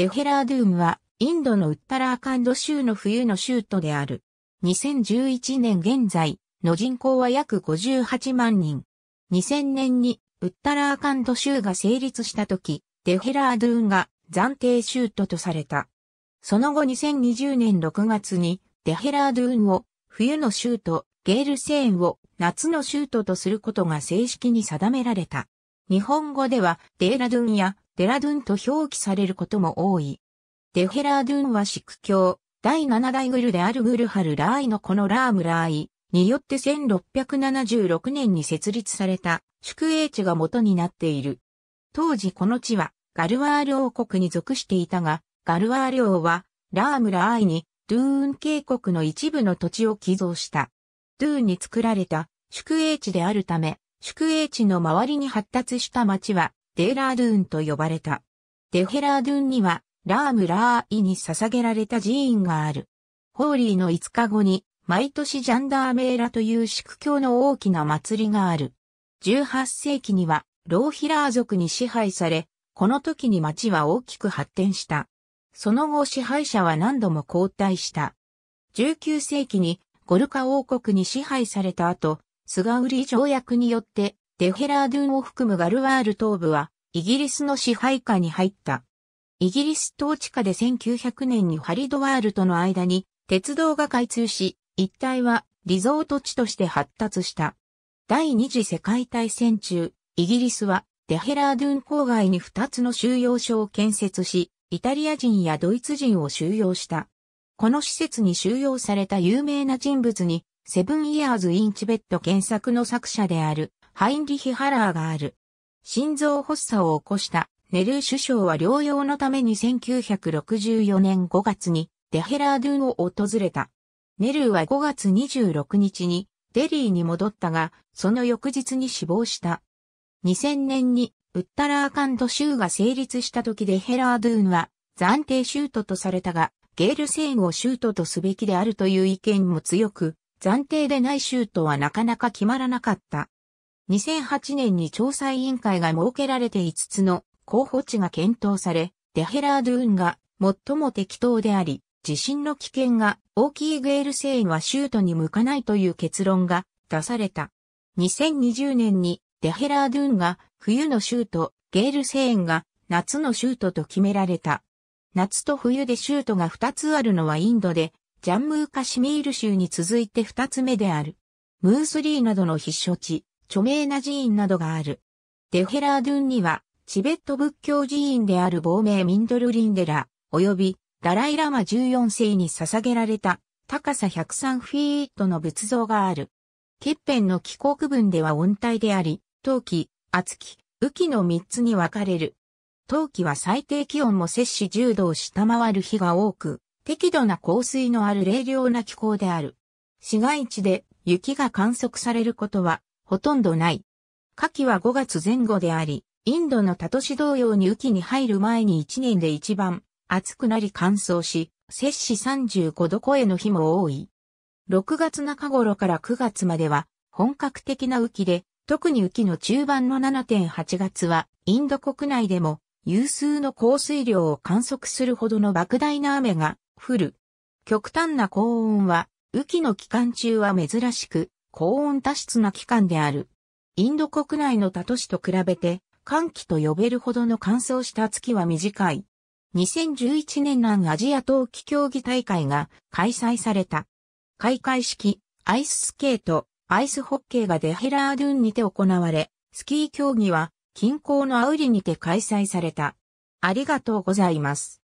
テヘラードゥームは、インドのウッタラーカンド州の冬の州都である。2011年現在の人口は約58万人。2000年にウッタラーカンド州が成立した時、テヘラードゥーンが暫定州都とされた。その後2020年6月にテヘラードゥーンを冬の州都、ゲールセーンを夏の州都とすることが正式に定められた。日本語ではデーラドゥンやデラドゥンと表記されることも多い。デヘラードゥンはシク教、第7代グルであるグルハルラーイのこのラームラーイによって1676年に設立された宿営地が元になっている。当時この地はガルワール王国に属していたが、ガルワール王はラームラーイにドゥーン渓谷の一部の土地を寄贈した。ドゥーンに作られた宿営地であるため、宿営地の周りに発達した町はデーラードゥーンと呼ばれた。デヘラードゥーンには、ラームラーイに捧げられた寺院がある。ホーリーの5日後に、毎年ジャンダーメーラという宿教の大きな祭りがある。18世紀には、ローヒラー族に支配され、この時に町は大きく発展した。その後支配者は何度も交代した。19世紀にゴルカ王国に支配された後、スガウリ条約によってデヘラードゥンを含むガルワール東部は、イギリスの支配下に入った。イギリス統治下で1900年にハリドワールとの間に鉄道が開通し、一帯はリゾート地として発達した。第二次世界大戦中、イギリスはデヘラードゥン郊外に2つの収容所を建設し、イタリア人やドイツ人を収容した。この施設に収容された有名な人物に、セブンイヤーズ・イン・チベット原作の作者であるハインリヒ・ハラーがある。心臓発作を起こしたネルー首相は療養のために1964年5月にデヘラードゥンを訪れた。ネルーは5月26日にデリーに戻ったが、その翌日に死亡した。2000年にウッタラーカンド州が成立した時デヘラードゥンは暫定州都とされたが、ゲール戦を州都とすべきであるという意見も強く、暫定でない州都はなかなか決まらなかった。2008年に調査委員会が設けられて5つの候補地が検討され、デヘラードゥーンが最も適当であり、地震の危険が大きいゲールセインはシュートに向かないという結論が出された。2020年にデヘラードゥーンが冬のシュート、ゲールセインが夏のシュートと決められた。夏と冬でシュートが2つあるのはインドで、ジャンムーカシミール州に続いて2つ目である。ムースリーなどの必勝地、著名な寺院などがある。デヘラードゥンには、チベット仏教寺院である亡命ミンドルリンデラ、及びダライラマ14世に捧げられた高さ103フィートの仏像がある。欠片の気候区分では温帯であり、冬季、厚季、雨季の3つに分かれる。冬季は最低気温も摂氏10度を下回る日が多く、適度な降水のある冷涼な気候である。市街地で雪が観測されることはほとんどない。夏季は5月前後であり、インドの他都市同様に雨季に入る前に1年で一番暑くなり乾燥し、摂氏35度超えの日も多い。6月中頃から9月までは本格的な雨季で、特に雨季の中盤の7.8月はインド国内でも有数の降水量を観測するほどの莫大な雨が降る。極端な高温は雨季の期間中は珍しく、高温多湿な期間である。インド国内の他都市と比べて、寒気と呼べるほどの乾燥した月は短い。2011年南アジア冬季競技大会が開催された。開会式、アイススケート、アイスホッケーがデヘラードゥンにて行われ、スキー競技は近郊のアウリにて開催された。ありがとうございます。